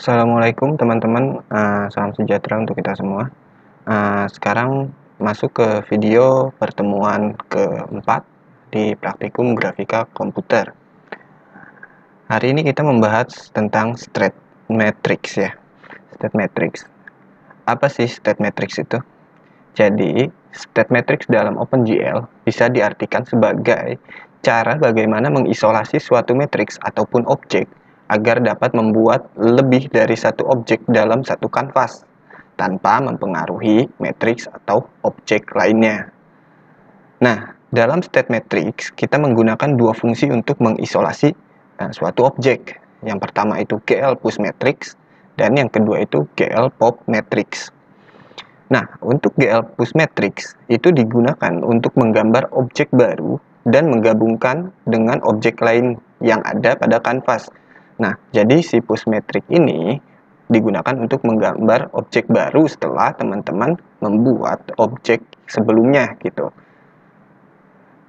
Assalamualaikum teman-teman, uh, salam sejahtera untuk kita semua. Uh, sekarang masuk ke video pertemuan keempat di praktikum grafika komputer. Hari ini kita membahas tentang state matrix ya. State matrix. Apa sih state matrix itu? Jadi, state matrix dalam OpenGL bisa diartikan sebagai cara bagaimana mengisolasi suatu matrix ataupun objek agar dapat membuat lebih dari satu objek dalam satu kanvas tanpa mempengaruhi matriks atau objek lainnya. Nah, dalam state matrix kita menggunakan dua fungsi untuk mengisolasi nah, suatu objek. Yang pertama itu GL push matrix dan yang kedua itu GL pop matrix. Nah, untuk GL push matrix itu digunakan untuk menggambar objek baru dan menggabungkan dengan objek lain yang ada pada kanvas Nah, jadi si push metric ini digunakan untuk menggambar objek baru setelah teman-teman membuat objek sebelumnya gitu.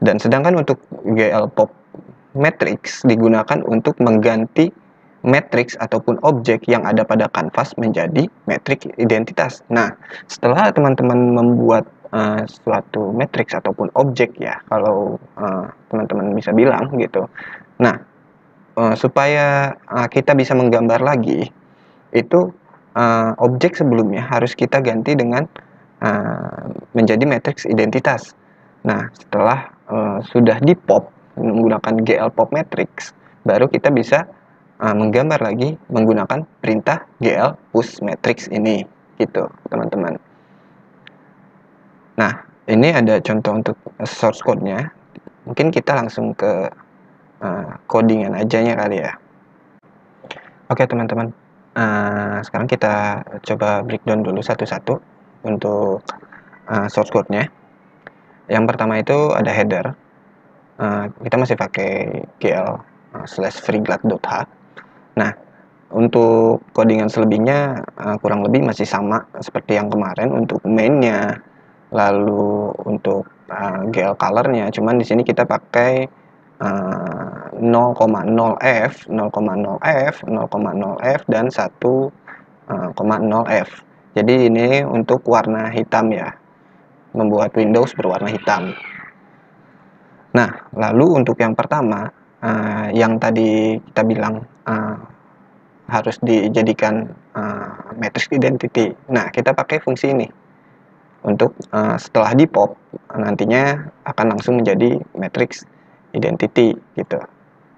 Dan sedangkan untuk GL pop matrix digunakan untuk mengganti matrix ataupun objek yang ada pada kanvas menjadi matrix identitas. Nah, setelah teman-teman membuat uh, suatu matrix ataupun objek ya, kalau eh, teman-teman uh, teman -teman bisa bilang gitu. Nah, Eh, supaya uh, kita bisa menggambar lagi itu uh, objek sebelumnya harus kita ganti dengan uh, menjadi matriks identitas. Nah, setelah uh, sudah di pop menggunakan GL pop matrix, baru kita bisa uh, menggambar lagi menggunakan perintah GL push matrix ini gitu, teman-teman. Nah, ini ada contoh untuk source code-nya. Mungkin kita langsung ke uh, codingan ajanya kali ya. Oke teman-teman, uh, sekarang kita coba breakdown dulu satu-satu untuk uh, source code-nya. Yang pertama itu ada header. Uh, kita masih pakai gl slash freeglad.h. Nah, untuk codingan selebihnya uh, kurang lebih masih sama seperti yang kemarin untuk mainnya lalu untuk uh, GL color-nya, cuman di sini kita pakai 0,0 eh, f, 0,0 f, 0,0 f dan 1,0 eh, f. Jadi ini untuk warna hitam ya. Membuat Windows berwarna hitam. Nah, lalu untuk yang pertama uh, yang tadi kita bilang uh, harus dijadikan uh, matrix identity. Nah, kita pakai fungsi ini untuk uh, setelah di pop nantinya akan langsung menjadi matrix identity gitu.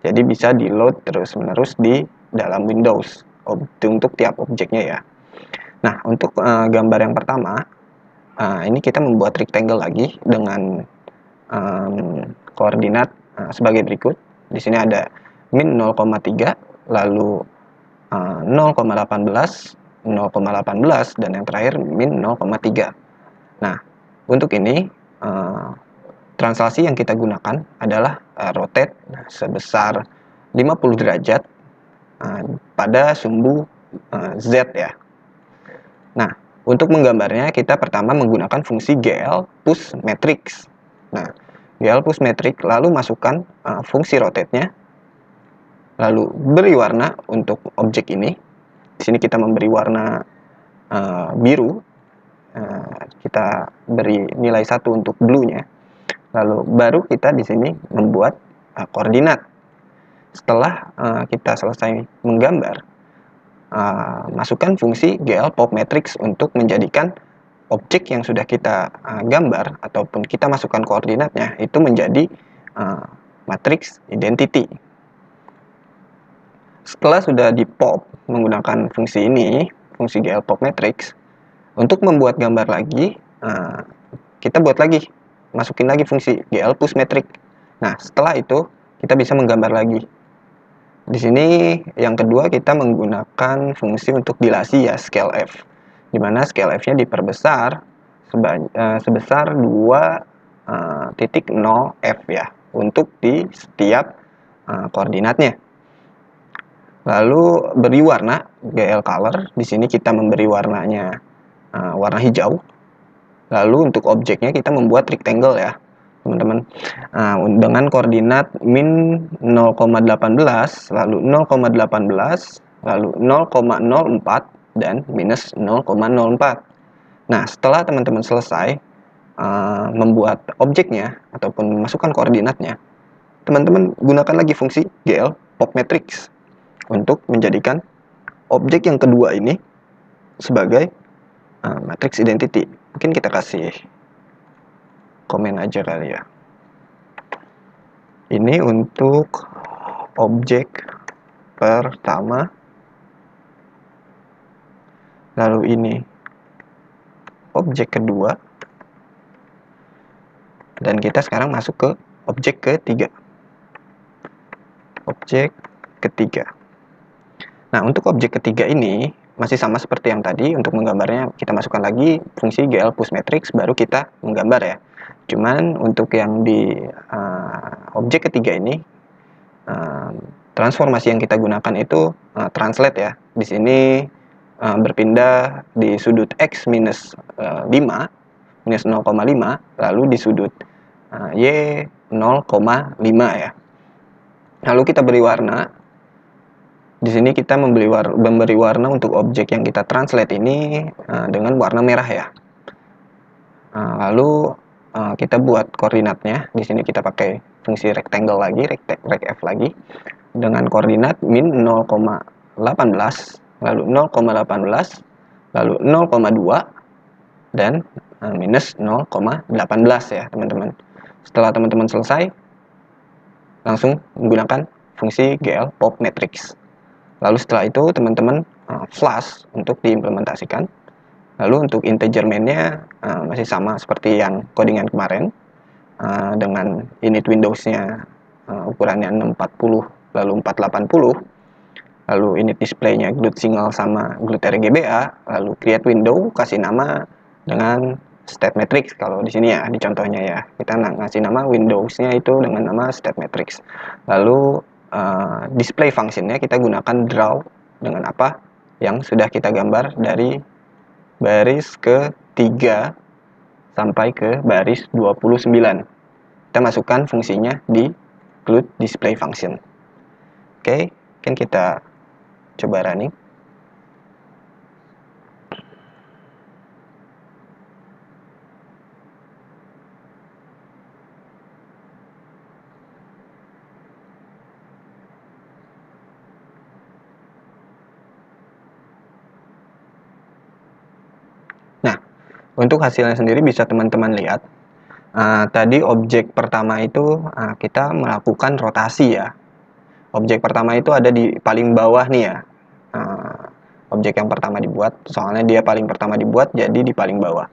Jadi bisa di load terus-menerus di dalam Windows untuk tiap objeknya ya. Nah, untuk uh, gambar yang pertama, uh, ini kita membuat rectangle lagi dengan um, koordinat uh, sebagai berikut. Di sini ada min 0,3, lalu uh, 0,18, 0,18, dan yang terakhir min 0,3. Nah, untuk ini Translasi yang kita gunakan adalah uh, rotate sebesar 50 derajat uh, pada sumbu uh, Z ya. Nah, untuk menggambarnya kita pertama menggunakan fungsi GL push matrix. Nah, GL push matrix lalu masukkan uh, fungsi rotate-nya. Lalu beri warna untuk objek ini. Di sini kita memberi warna uh, biru. Uh, kita beri nilai satu untuk blue-nya Lalu baru kita di sini membuat uh, koordinat. Setelah uh, kita selesai menggambar, uh, masukkan fungsi GL pop matrix untuk menjadikan objek yang sudah kita uh, gambar ataupun kita masukkan koordinatnya itu menjadi uh, matriks identity. Setelah sudah di pop menggunakan fungsi ini, fungsi GL pop matrix, untuk membuat gambar lagi, uh, kita buat lagi masukin lagi fungsi GL push metric. Nah, setelah itu kita bisa menggambar lagi. Di sini yang kedua kita menggunakan fungsi untuk dilasi ya scale f, di mana scale f-nya diperbesar eh, sebesar 2.0 eh, titik 0 f ya untuk di setiap eh, koordinatnya. Lalu beri warna GL color. Di sini kita memberi warnanya warna hijau Lalu untuk objeknya kita membuat rectangle ya teman-teman nah, dengan koordinat min 0,18 lalu 0,18 lalu 0,04 dan minus 0,04 nah setelah teman-teman selesai uh, membuat objeknya ataupun memasukkan koordinatnya teman-teman gunakan lagi fungsi GL pop matrix untuk menjadikan objek yang kedua ini sebagai uh, matrix identity mungkin kita kasih komen aja kali ya ini untuk objek pertama lalu ini objek kedua dan kita sekarang masuk ke objek ketiga objek ketiga nah untuk objek ketiga ini masih sama seperti yang tadi untuk menggambarnya kita masukkan lagi fungsi GL push matrix baru kita menggambar ya cuman untuk yang di uh, objek ketiga ini uh, transformasi yang kita gunakan itu uh, translate ya di sini uh, berpindah di sudut x minus uh, 5 minus 0,5 lalu di sudut uh, y 0,5 ya lalu kita beri warna di sini kita membeli war memberi warna untuk objek yang kita translate ini uh, dengan warna merah ya. Uh, lalu uh, kita buat koordinatnya. Di sini kita pakai fungsi rectangle lagi, rect, f lagi dengan koordinat min 0,18 lalu 0,18 lalu 0,2 dan uh, minus 0,18 ya teman-teman. Setelah teman-teman selesai langsung menggunakan fungsi GL pop matrix. Lalu setelah itu teman-teman uh, flash untuk diimplementasikan. Lalu untuk integer mainnya uh, masih sama seperti yang codingan kemarin uh, dengan init windowsnya uh, ukurannya 640 lalu 480 lalu init displaynya glut single sama glut RGBA lalu create window kasih nama dengan state matrix kalau di sini ya di contohnya ya kita ngasih nama windowsnya itu dengan nama state matrix lalu uh, display functionnya kita gunakan draw dengan apa yang sudah kita gambar dari baris ke 3 sampai ke baris 29. Kita masukkan fungsinya di include display function. Oke, okay, kan kita coba running. Untuk hasilnya sendiri bisa teman-teman lihat. Uh, tadi objek pertama itu uh, kita melakukan rotasi ya. Objek pertama itu ada di paling bawah nih ya. Uh, objek yang pertama dibuat, soalnya dia paling pertama dibuat jadi di paling bawah.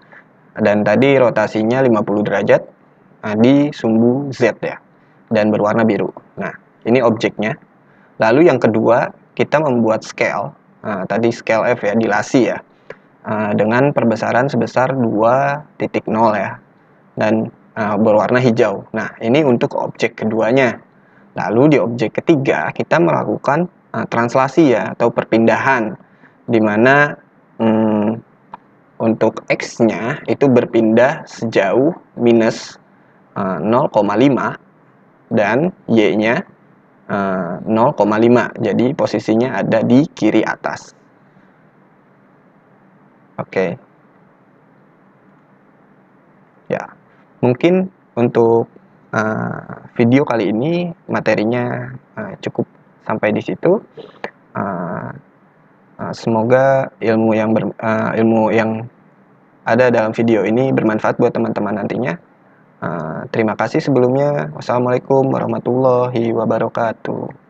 Dan tadi rotasinya 50 derajat uh, di sumbu Z ya. Dan berwarna biru. Nah, ini objeknya. Lalu yang kedua, kita membuat scale. Uh, tadi scale F ya, dilasi ya. Eh, dengan perbesaran sebesar 2.0 ya dan uh, berwarna hijau. Nah, ini untuk objek keduanya. Lalu di objek ketiga kita melakukan uh, translasi ya atau perpindahan di mana um, untuk x-nya itu berpindah sejauh minus uh, 0,5 dan y-nya 0,5 jadi posisinya ada di kiri atas Oke. Okay. Ya, mungkin untuk uh, video kali ini materinya uh, cukup sampai di situ. Uh, uh, semoga ilmu yang ber, uh, ilmu yang ada dalam video ini bermanfaat buat teman-teman nantinya. Uh, terima kasih sebelumnya. Wassalamualaikum warahmatullahi wabarakatuh.